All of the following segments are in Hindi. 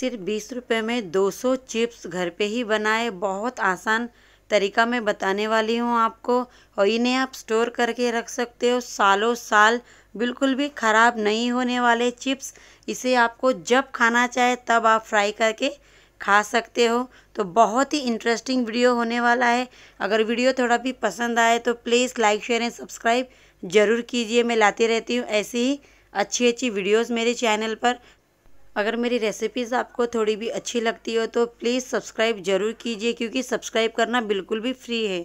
सिर्फ बीस रुपये में 200 चिप्स घर पे ही बनाए बहुत आसान तरीका मैं बताने वाली हूँ आपको और इन्हें आप स्टोर करके रख सकते हो सालों साल बिल्कुल भी ख़राब नहीं होने वाले चिप्स इसे आपको जब खाना चाहे तब आप फ्राई करके खा सकते हो तो बहुत ही इंटरेस्टिंग वीडियो होने वाला है अगर वीडियो थोड़ा भी पसंद आए तो please like share and subscribe ज़रूर कीजिए मैं लाती रहती हूँ ऐसी ही अच्छी अच्छी वीडियोस मेरे चैनल पर अगर मेरी रेसिपीज़ आपको थोड़ी भी अच्छी लगती हो तो प्लीज़ सब्सक्राइब ज़रूर कीजिए क्योंकि सब्सक्राइब करना बिल्कुल भी फ्री है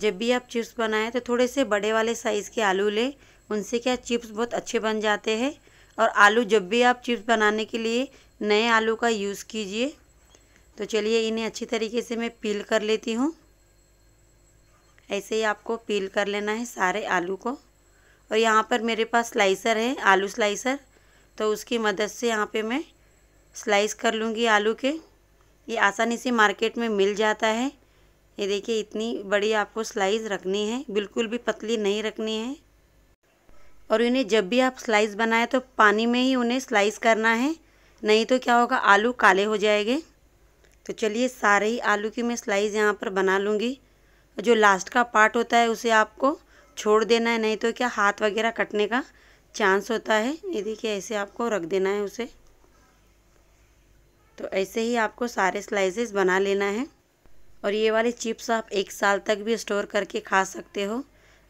जब भी आप चिप्स बनाएं तो थोड़े से बड़े वाले साइज़ के आलू लें उनसे क्या चिप्स बहुत अच्छे बन जाते हैं और आलू जब भी आप चिप्स बनाने के लिए नए आलू का यूज़ कीजिए तो चलिए इन्हें अच्छी तरीके से मैं पील कर लेती हूँ ऐसे ही आपको पील कर लेना है सारे आलू को और यहाँ पर मेरे पास स्लाइसर है आलू स्लाइसर तो उसकी मदद से यहाँ पे मैं स्लाइस कर लूँगी आलू के ये आसानी से मार्केट में मिल जाता है ये देखिए इतनी बड़ी आपको स्लाइस रखनी है बिल्कुल भी पतली नहीं रखनी है और इन्हें जब भी आप स्लाइस बनाएं तो पानी में ही उन्हें स्लाइस करना है नहीं तो क्या होगा आलू काले हो जाएंगे तो चलिए सारे ही आलू की मैं स्लाइस यहाँ पर बना लूँगी जो लास्ट का पार्ट होता है उसे आपको छोड़ देना है नहीं तो क्या हाथ वगैरह कटने का चांस होता है ये देखिए ऐसे आपको रख देना है उसे तो ऐसे ही आपको सारे स्लाइसेस बना लेना है और ये वाले चिप्स आप एक साल तक भी स्टोर करके खा सकते हो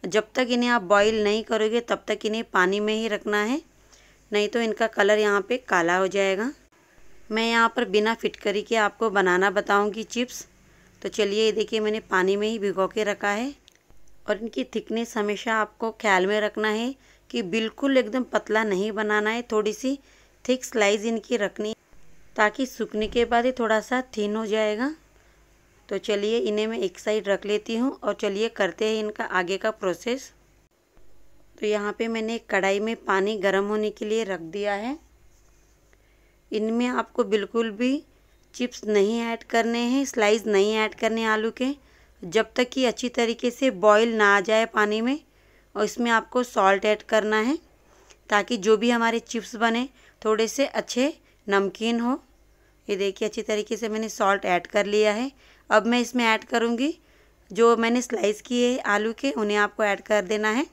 जब तक इन्हें आप बॉईल नहीं करोगे तब तक इन्हें पानी में ही रखना है नहीं तो इनका कलर यहाँ पे काला हो जाएगा मैं यहाँ पर बिना फिटकरी के आपको बनाना बताऊँगी चिप्स तो चलिए ये देखिए मैंने पानी में ही भिगो के रखा है और इनकी थिकनेस हमेशा आपको ख्याल में रखना है कि बिल्कुल एकदम पतला नहीं बनाना है थोड़ी सी थिक स्लाइस इनकी रखनी ताकि सूखने के बाद ही थोड़ा सा थिन हो जाएगा तो चलिए इन्हें मैं एक साइड रख लेती हूँ और चलिए करते हैं इनका आगे का प्रोसेस तो यहाँ पे मैंने कढ़ाई में पानी गर्म होने के लिए रख दिया है इनमें आपको बिल्कुल भी चिप्स नहीं ऐड करने हैं स्लाइस नहीं ऐड करने आलू के जब तक कि अच्छी तरीके से बॉईल ना आ जाए पानी में और इसमें आपको सॉल्ट ऐड करना है ताकि जो भी हमारे चिप्स बने थोड़े से अच्छे नमकीन हो ये देखिए अच्छी तरीके से मैंने सॉल्ट ऐड कर लिया है अब मैं इसमें ऐड करूँगी जो मैंने स्लाइस किए आलू के उन्हें आपको ऐड कर देना है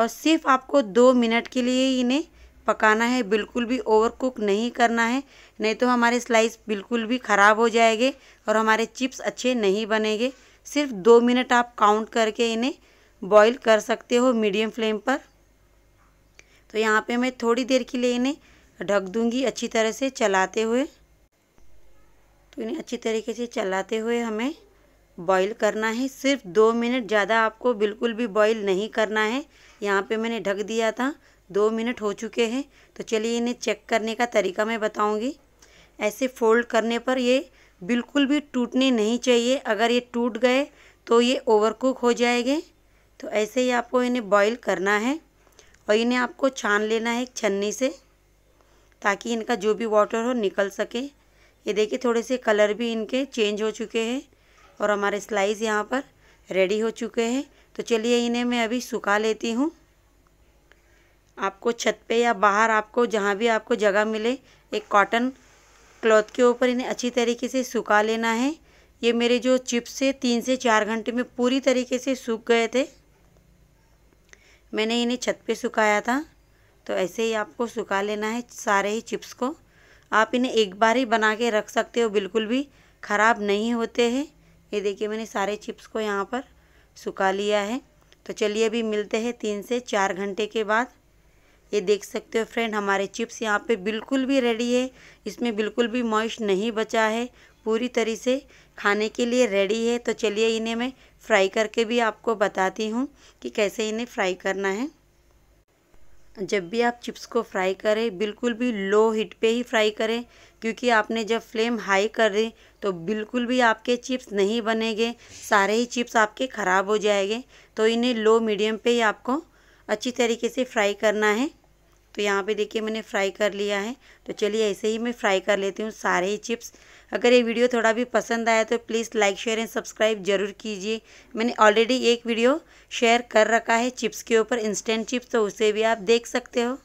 और सिर्फ आपको दो मिनट के लिए इन्हें पकाना है बिल्कुल भी ओवर कुक नहीं करना है नहीं तो हमारे स्लाइस बिल्कुल भी ख़राब हो जाएंगे और हमारे चिप्स अच्छे नहीं बनेंगे सिर्फ दो मिनट आप काउंट करके इन्हें बॉईल कर सकते हो मीडियम फ्लेम पर तो यहाँ पे मैं थोड़ी देर के लिए इन्हें ढक दूँगी अच्छी तरह से चलाते हुए तो इन्हें अच्छी तरीके से चलाते हुए हमें बॉईल करना है सिर्फ दो मिनट ज़्यादा आपको बिल्कुल भी बॉईल नहीं करना है यहाँ पे मैंने ढक दिया था दो मिनट हो चुके हैं तो चलिए इन्हें चेक करने का तरीका मैं बताऊंगी ऐसे फोल्ड करने पर ये बिल्कुल भी टूटने नहीं चाहिए अगर ये टूट गए तो ये ओवरकुक हो जाएंगे तो ऐसे ही आपको इन्हें बॉईल करना है और इन्हें आपको छान लेना है एक छन्नी से ताकि इनका जो भी वाटर हो निकल सके ये देखिए थोड़े से कलर भी इनके चेंज हो चुके हैं और हमारे स्लाइस यहाँ पर रेडी हो चुके हैं तो चलिए इन्हें मैं अभी सुखा लेती हूँ आपको छत पे या बाहर आपको जहाँ भी आपको जगह मिले एक कॉटन क्लॉथ के ऊपर इन्हें अच्छी तरीके से सुखा लेना है ये मेरे जो चिप्स है तीन से चार घंटे में पूरी तरीके से सूख गए थे मैंने इन्हें छत पे सुखाया था तो ऐसे ही आपको सुखा लेना है सारे ही चिप्स को आप इन्हें एक बार ही बना के रख सकते हो बिल्कुल भी ख़राब नहीं होते हैं ये देखिए मैंने सारे चिप्स को यहाँ पर सुखा लिया है तो चलिए अभी मिलते हैं तीन से चार घंटे के बाद ये देख सकते हो फ्रेंड हमारे चिप्स यहाँ पे बिल्कुल भी रेडी है इसमें बिल्कुल भी मॉइस नहीं बचा है पूरी तरह से खाने के लिए रेडी है तो चलिए इन्हें मैं फ्राई करके भी आपको बताती हूँ कि कैसे इन्हें फ्राई करना है जब भी आप चिप्स को फ्राई करें बिल्कुल भी लो हीट पे ही फ्राई करें क्योंकि आपने जब फ्लेम हाई कर दी तो बिल्कुल भी आपके चिप्स नहीं बनेंगे सारे ही चिप्स आपके ख़राब हो जाएंगे तो इन्हें लो मीडियम पे ही आपको अच्छी तरीके से फ्राई करना है तो यहाँ पे देखिए मैंने फ्राई कर लिया है तो चलिए ऐसे ही मैं फ्राई कर लेती हूँ सारे ही चिप्स अगर ये वीडियो थोड़ा भी पसंद आया तो please like share and subscribe जरूर कीजिए मैंने ऑलरेडी एक वीडियो शेयर कर रखा है चिप्स के ऊपर इंस्टेंट चिप्स तो उसे भी आप देख सकते हो